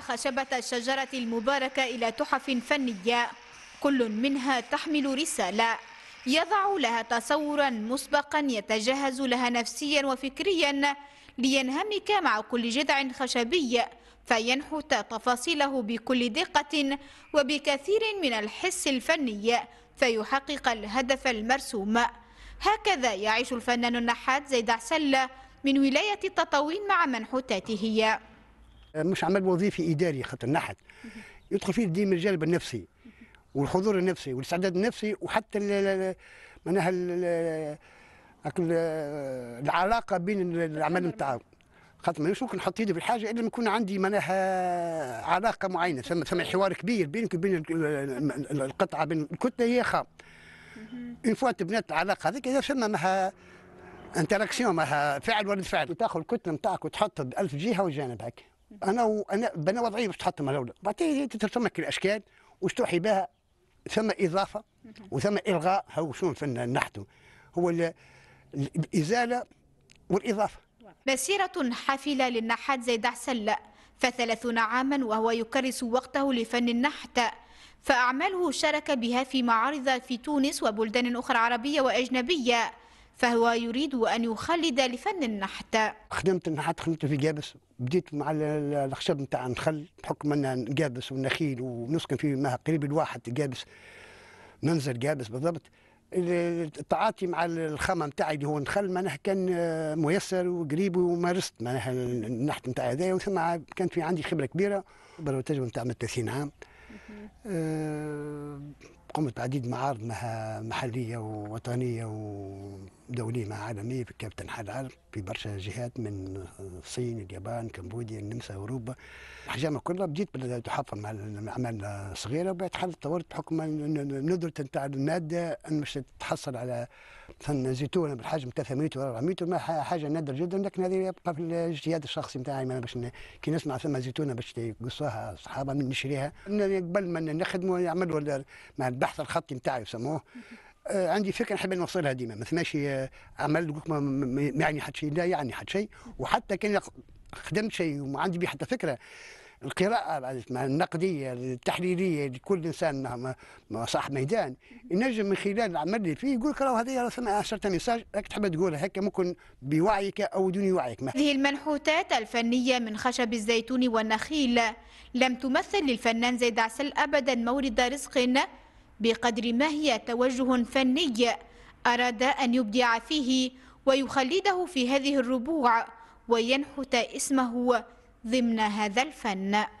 خشبة الشجرة المباركة إلى تحف فنية كل منها تحمل رسالة يضع لها تصورا مسبقا يتجهز لها نفسيا وفكريا لينهمك مع كل جذع خشبي فينحت تفاصيله بكل دقة وبكثير من الحس الفني فيحقق الهدف المرسوم هكذا يعيش الفنان النحات زيد عسلة من ولاية التطاوين مع منحوتاته مش عمل وظيفي اداري خاطر نحت يدخل فيه ديما الجانب النفسي والحضور النفسي والاستعداد النفسي وحتى معناها العلاقه بين الاعمال نتاعهم خاطر مانيش ممكن نحط يدي في الحاجه الا ما يكون عندي معناها علاقه معينه ثم ثم حوار كبير بينك وبين القطعه بين الكتله هي خام اون فوا تبنات العلاقه هذيك ثم معناها انتراكسيون معناها فعل ورد فعل تاخذ الكتله نتاعك وتحطها 1000 جهه وجانبك انا وانا بنا وضعيه باش تحطم هذول بعدين تترسم لك الاشكال واش توحي بها ثم اضافه وثم الغاء هو شنو في النحت هو الازاله والاضافه مسيرة حافلة للنحات زيد عسل فثلاثون عاما وهو يكرس وقته لفن النحت فأعماله شارك بها في معارض في تونس وبلدان أخرى عربية وأجنبية فهو يريد أن يخلد لفن النحت خدمت النحت خدمت في جابس بديت مع الخشب نتاع النخل بحكم أن جابس والنخيل ونسكن في مها قريب الواحد جابس منزل جابس بالضبط التعاطي مع الخامه نتاعي اللي هو النخل معناها كان آه، ميسر وقريب ومارست معناها النحت نتاع هذايا وثم كانت في عندي خبره كبيره برا تجربه نتاع 30 عام آه، قمت بعديد معارض محليه ووطنيه و دولية مع عالمية في كابتن حال العالم في برشا جهات من الصين اليابان كمبوديا النمسا أوروبا الحجامة كلها بديت تحفر مع الأعمال الصغيرة وبعد حل تطورت بحكم ندرة نتاع المادة أن مش تحصل على مثلا زيتونة بالحجم تاع 800 ولا 400 حاجة نادرة جدا لكن هذه يبقى في الاجتهاد الشخصي نتاعي باش كي نسمع ثم زيتونة باش يقصوها الصحابة نشريها قبل ما نخدموا يعملوا مع البحث الخطي نتاعي يسموه آه، عندي فكره نحب نوصلها ديما ما ثماش آه، عمل ما يعني حتى شيء لا يعني حتى شيء وحتى كان خدمت شيء وما عندي به حتى فكره القراءة النقدية التحليلية لكل إنسان صاحب ميدان ينجم من خلال العمل اللي فيه يقول لك راه هذه راه أرسلت ميساج راك تحب تقولها هكا ممكن بوعيك أو دون وعيك هذه المنحوتات الفنية من خشب الزيتون والنخيل لم تمثل للفنان زيد عسل أبدا مورد رزق بقدر ما هي توجه فني أراد أن يبدع فيه ويخلده في هذه الربوع وينحت اسمه ضمن هذا الفن